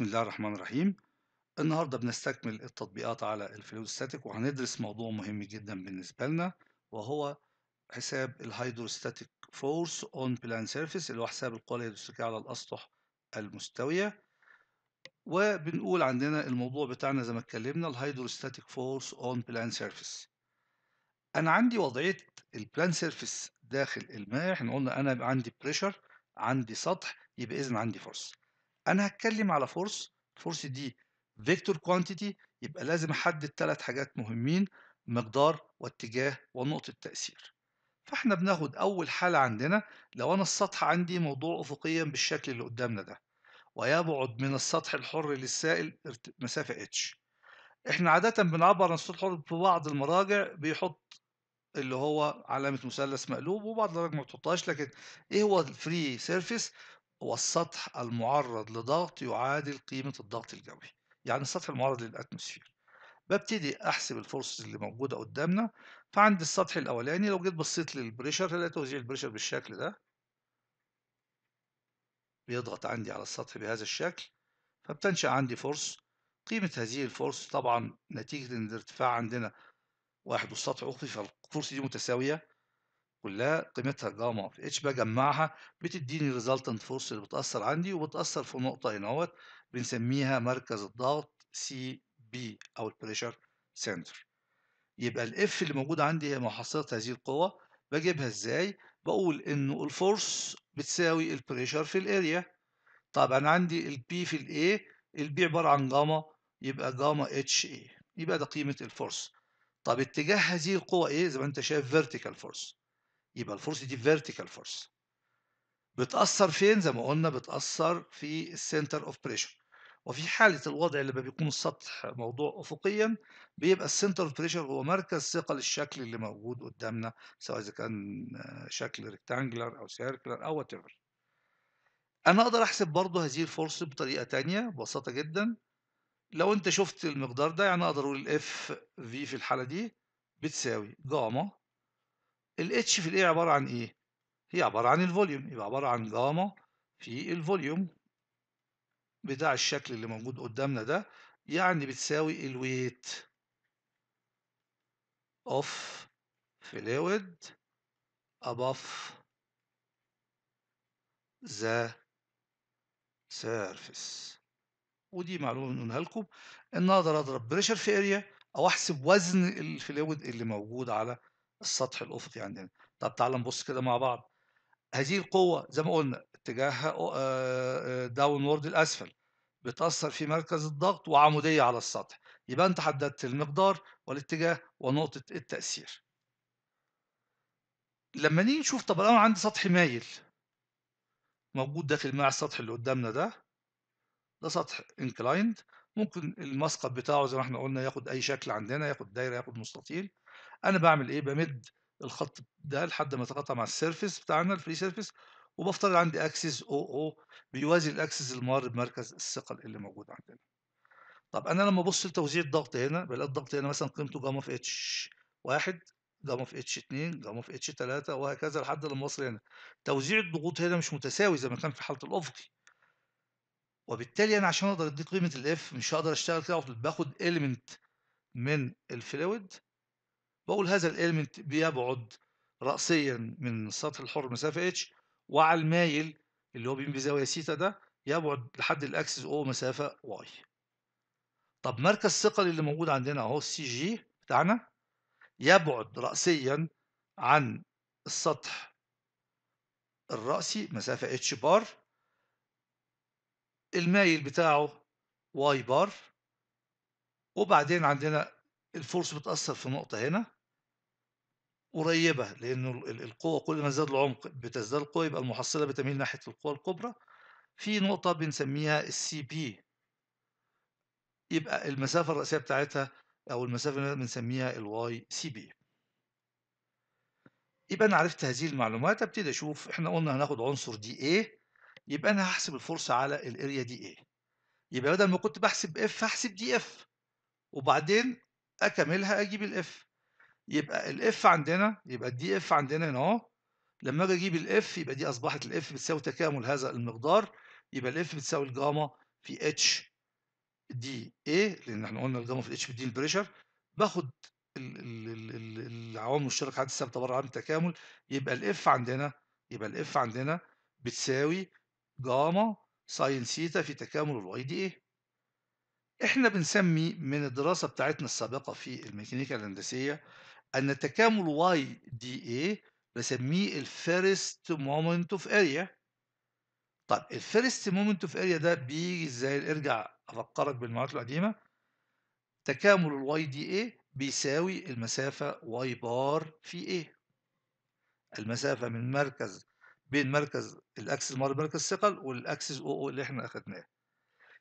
بسم الله الرحمن الرحيم النهاردة بنستكمل التطبيقات على ستاتيك وهندرس موضوع مهم جدا بالنسبة لنا وهو حساب الهيدروستاتيك فورس اون بلان سيرفيس اللي هو حساب القوى الهيدروستاتيكية على الأسطح المستوية وبنقول عندنا الموضوع بتاعنا زي ما اتكلمنا الهيدروستاتيك فورس اون بلان سيرفيس أنا عندي وضعية البلان سيرفيس داخل الماء احنا قلنا أنا عندي بريشر عندي سطح يبقى إذن عندي فورس انا هتكلم على فورس فورس دي فيكتور كوانتيتي يبقى لازم احدد ثلاث حاجات مهمين مقدار واتجاه ونقطة تأثير فاحنا بناخد أول حالة عندنا لو أنا السطح عندي موضوع أفقيا بالشكل اللي قدامنا ده ويبعد من السطح الحر للسائل مسافة اتش احنا عادة بنعبر عن السطح الحر في بعض المراجع بيحط اللي هو علامة مثلث مقلوب وبعض المراجع ما بتحطهاش لكن ايه هو الفري سيرفيس والسطح المعرض لضغط يعادل قيمة الضغط الجوي يعني السطح المعرض للأتموسفير ببتدي أحسب الفورسز اللي موجودة قدامنا فعند السطح الأولاني لو جيت بصيت للبريشر هلاقي توزيع البريشر بالشكل ده بيضغط عندي على السطح بهذا الشكل فبتنشأ عندي فورس قيمة هذه الفورس طبعا نتيجة إن الارتفاع عندنا واحد والسطح أخفي فالفورس دي متساوية كلها قيمتها جاما في اتش بجمعها بتديني ريزلتنت فورس اللي بتأثر عندي وبتأثر في نقطة هنا اهوت بنسميها مركز الضغط سي بي أو البريشر سنتر يبقى الاف اللي موجود عندي هي محصلة هذه القوة بجيبها ازاي؟ بقول انه الفورس بتساوي البريشر في الاريا طبعا عندي البي في الاي البي عبارة عن جاما يبقى جاما اتش اي يبقى ده قيمة الفورس طب اتجاه هذه القوة ايه؟ زي ما انت شايف فيرتيكال فورس يبقى الفورس دي فيرتيكال فورس بتأثر فين زي ما قلنا بتأثر في السنتر اوف بريشر وفي حالة الوضع اللي بيكون السطح موضوع أفقيا بيبقى السنتر اوف بريشر هو مركز ثقل الشكل اللي موجود قدامنا سواء إذا كان آه، شكل ريكتانجلر أو سيركلر أو وات ايفر أنا أقدر أحسب برضه هذه الفورس بطريقة تانية ببساطة جدا لو أنت شفت المقدار ده يعني أقدر أقول الاف في في الحالة دي بتساوي جاما الاتش في الايه عباره عن ايه هي عباره عن الفوليوم يبقى عباره عن جاما في الفوليوم بتاع الشكل اللي موجود قدامنا ده يعني بتساوي الويت اوف فلويد above the surface ودي معلومه بنقولها لكم ان اقدر اضرب بريشر في اريا او احسب وزن الفلويد اللي موجود على السطح الأفقي يعني. عندنا طب تعال نبص كده مع بعض هذه القوة زي ما قلنا اتجاهها داون وورد آه، آه، الأسفل بتأثر في مركز الضغط وعمودية على السطح يبقى أنت حددت المقدار والاتجاه ونقطة التأثير لما نيجي نشوف طب أنا عندي سطح مايل موجود داخل مع السطح اللي قدامنا ده ده سطح انكلايند ممكن المسقط بتاعه زي ما احنا قلنا ياخد اي شكل عندنا ياخد دايره ياخد مستطيل انا بعمل ايه بمد الخط ده لحد ما يتقاطع مع السيرفيس بتاعنا الفري سيرفيس وبفترض عندي اكسس او او بيوازي الاكسس المار بمركز الثقل اللي موجود عندنا طب انا لما ابص لتوزيع الضغط هنا بلاقي الضغط هنا مثلا قيمته جاما في اتش 1 جاما في اتش 2 جاما في اتش 3 وهكذا لحد لما اوصل هنا توزيع الضغوط هنا مش متساوي زي ما كان في حاله الافقي وبالتالي انا عشان اقدر ادي قيمه الاف مش هقدر اشتغل كده باخد اليمنت من الفلويد بقول هذا الاليمنت بيبعد رأسيا من سطح الحر مسافة اتش وعلى المايل اللي هو بين بزاوية سيتا ده يبعد لحد الاكسس او مسافة واي طب مركز الثقل اللي موجود عندنا اهو السي جي بتاعنا يبعد رأسيا عن السطح الرأسي مسافة اتش بار المايل بتاعه واي بار وبعدين عندنا الفورس بتأثر في نقطة هنا قريبة لأنه القوة كل ما ازداد العمق بتزداد القوة يبقى المحصلة بتميل ناحية القوة الكبرى في نقطة بنسميها السي بي يبقى المسافة الرئيسية بتاعتها أو المسافة بنسميها الواي سي بي يبقى أنا عرفت هذه المعلومات أبتدي أشوف إحنا قلنا هناخد عنصر دي إيه يبقى أنا هحسب الفرصة على الأريا دي إيه يبقى بدل ما كنت بحسب إف هحسب دي إف وبعدين أكملها أجيب الإف يبقى الاف عندنا يبقى الدي اف عندنا هنا اهو لما اجي اجيب الاف يبقى دي اصبحت الاف بتساوي تكامل هذا المقدار يبقى الاف بتساوي الجاما في اتش دي اي لان احنا قلنا الجاما في اتش دي البريشر باخد العوامل المشتركه عند الثابته بره عامل التكامل يبقى الاف عندنا يبقى الاف عندنا بتساوي جاما ساين سيتا في تكامل الواي دي ايه احنا بنسمي من الدراسة بتاعتنا السابقة في الميكانيكا الهندسية أن تكامل واي دي اي بسميه الفيرست مومنت اوف اريا طب الفيرست مومنت اوف اريا ده بيجي ازاي ارجع افكرك بالمعادلة القديمة تكامل الواي دي اي بيساوي المسافة واي بار في اي المسافة من مركز بين مركز الاكسس مار مركز الثقل والاكسس او او اللي احنا اخدناه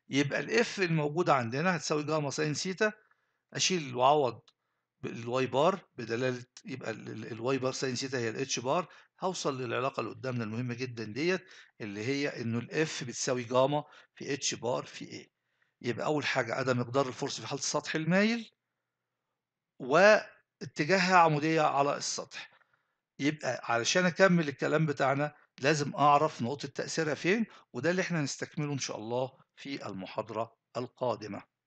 يبقى الاف الموجودة عندنا هتساوي جاما ساين سيتا أشيل وأعوض الواي بار بدلالة يبقى الواي بار ساين سيتا هي الاتش بار هوصل للعلاقة اللي قدامنا المهمة جدا ديت اللي هي إنه الاف بتساوي جاما في اتش بار في ايه يبقى أول حاجة عدم مقدار الفرص في حالة السطح المايل واتجاهها عمودية على السطح يبقى علشان أكمل الكلام بتاعنا لازم أعرف نقطة تأثيرها فين وده اللي احنا هنستكمله إن شاء الله في المحاضرة القادمة